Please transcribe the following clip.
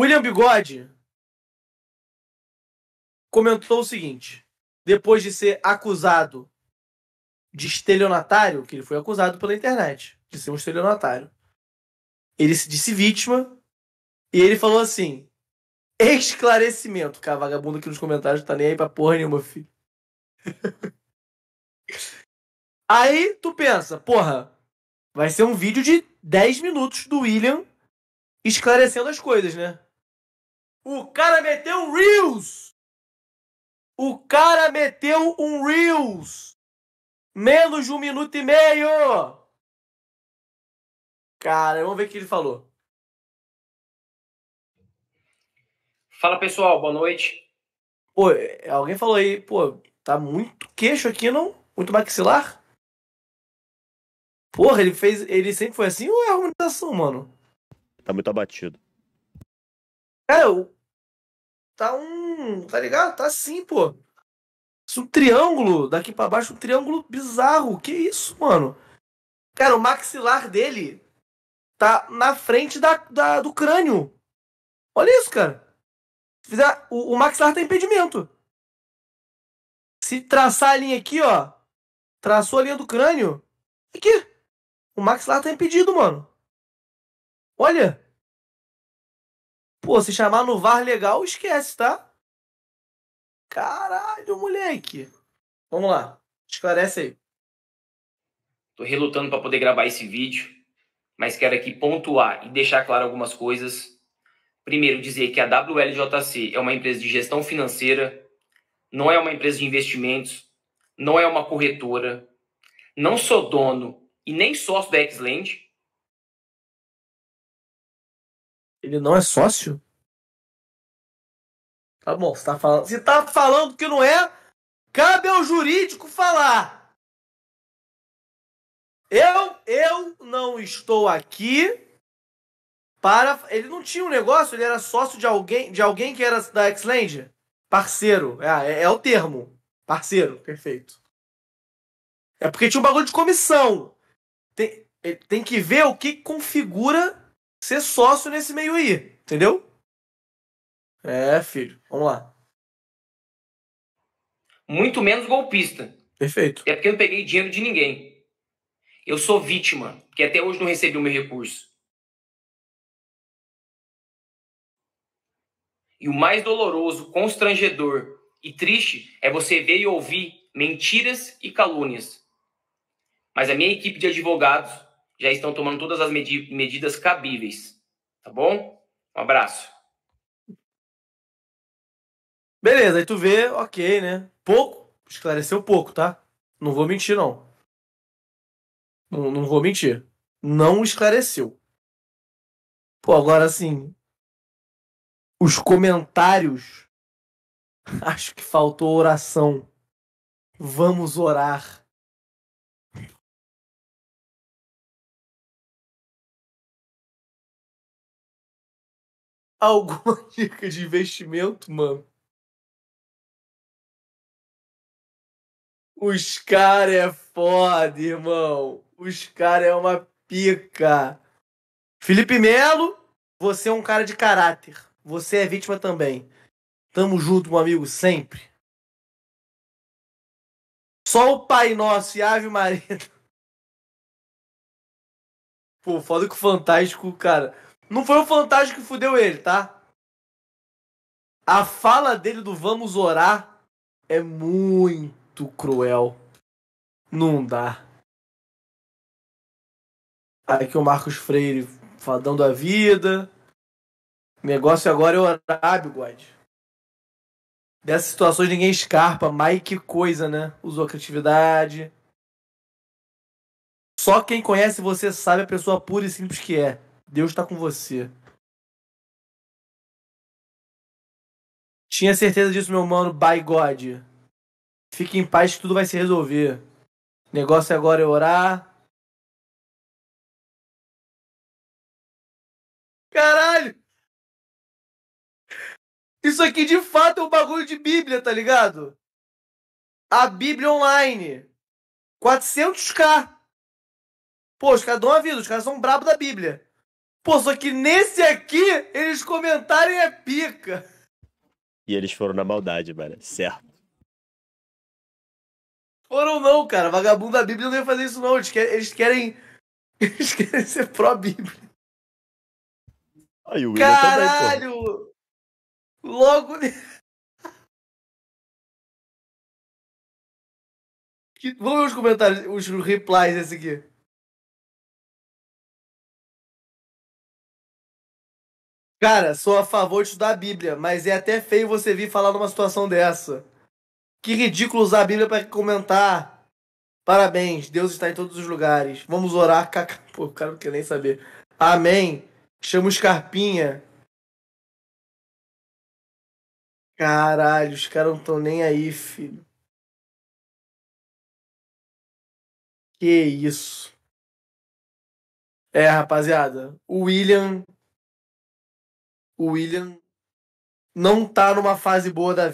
William Bigode comentou o seguinte: depois de ser acusado de estelionatário, que ele foi acusado pela internet de ser um estelionatário, ele se disse vítima e ele falou assim: esclarecimento. Cara, vagabundo aqui nos comentários não tá nem aí pra porra nenhuma, filho. aí tu pensa, porra, vai ser um vídeo de 10 minutos do William esclarecendo as coisas, né? O cara meteu um Reels! O cara meteu um Reels! Menos de um minuto e meio! Cara, vamos ver o que ele falou. Fala pessoal, boa noite. Pô, alguém falou aí, pô, tá muito queixo aqui, não? Muito maxilar? Porra, ele fez. Ele sempre foi assim ou é a harmonização, mano? Tá muito abatido. Cara, é, eu... tá um. Tá ligado? Tá assim, pô. um triângulo daqui para baixo, um triângulo bizarro. Que isso, mano? Cara, o maxilar dele tá na frente da, da do crânio. Olha isso, cara. Se fizer, o, o maxilar tem tá impedimento. Se traçar a linha aqui, ó. Traçou a linha do crânio. Aqui. O maxilar tá impedido, mano. Olha. Pô, se chamar no VAR legal, esquece, tá? Caralho, moleque. Vamos lá. Esclarece aí. Tô relutando para poder gravar esse vídeo, mas quero aqui pontuar e deixar claro algumas coisas. Primeiro, dizer que a WLJC é uma empresa de gestão financeira, não é uma empresa de investimentos, não é uma corretora, não sou dono e nem sócio da Exland, Ele não é sócio? Tá bom, você tá falando. Se tá falando que não é, cabe ao jurídico falar. Eu, eu não estou aqui para. Ele não tinha um negócio, ele era sócio de alguém, de alguém que era da X-Land? Parceiro, é, é, é o termo. Parceiro, perfeito. É porque tinha um bagulho de comissão. Tem, tem que ver o que configura ser sócio nesse meio aí, entendeu? É, filho, vamos lá. Muito menos golpista. Perfeito. É porque eu não peguei dinheiro de ninguém. Eu sou vítima, que até hoje não recebi o meu recurso. E o mais doloroso, constrangedor e triste é você ver e ouvir mentiras e calúnias. Mas a minha equipe de advogados já estão tomando todas as medi medidas cabíveis. Tá bom? Um abraço. Beleza, aí tu vê, ok, né? Pouco, esclareceu pouco, tá? Não vou mentir, não. Não, não vou mentir. Não esclareceu. Pô, agora assim. Os comentários. Acho que faltou oração. Vamos orar. alguma dica de investimento, mano? Os caras é foda, irmão. Os caras é uma pica. Felipe Melo, você é um cara de caráter. Você é vítima também. Tamo junto, meu amigo, sempre. Só o Pai Nosso e Ave Maria. Pô, foda que o Fantástico, cara. Não foi o Fantástico que fudeu ele, tá? A fala dele do vamos orar é muito cruel. Não dá. Aqui o Marcos Freire falando a vida. Negócio agora é orar, bigode. Dessas situações ninguém escarpa, mas que coisa, né? Usou a criatividade. Só quem conhece você sabe a pessoa pura e simples que é. Deus está com você. Tinha certeza disso, meu mano, by God. Fique em paz que tudo vai se resolver. negócio é agora é orar. Caralho! Isso aqui de fato é um bagulho de Bíblia, tá ligado? A Bíblia online. 400k. Pô, os caras dão a vida, os caras são brabo da Bíblia. Pô, só que nesse aqui, eles comentarem é pica. E eles foram na maldade, mano. Certo. Foram não, cara. Vagabundo da Bíblia não ia fazer isso, não. Eles querem. Eles querem, eles querem ser pró-Bíblia. Aí o Caralho! Também, Logo. Vamos ver os comentários, os replies desse aqui. Cara, sou a favor de estudar a Bíblia, mas é até feio você vir falar numa situação dessa. Que ridículo usar a Bíblia para comentar. Parabéns, Deus está em todos os lugares. Vamos orar, Pô, o cara não quer nem saber. Amém. Chama o Scarpinha. Caralho, os caras não estão nem aí, filho. Que isso. É, rapaziada. O William o William não tá numa fase boa da vida.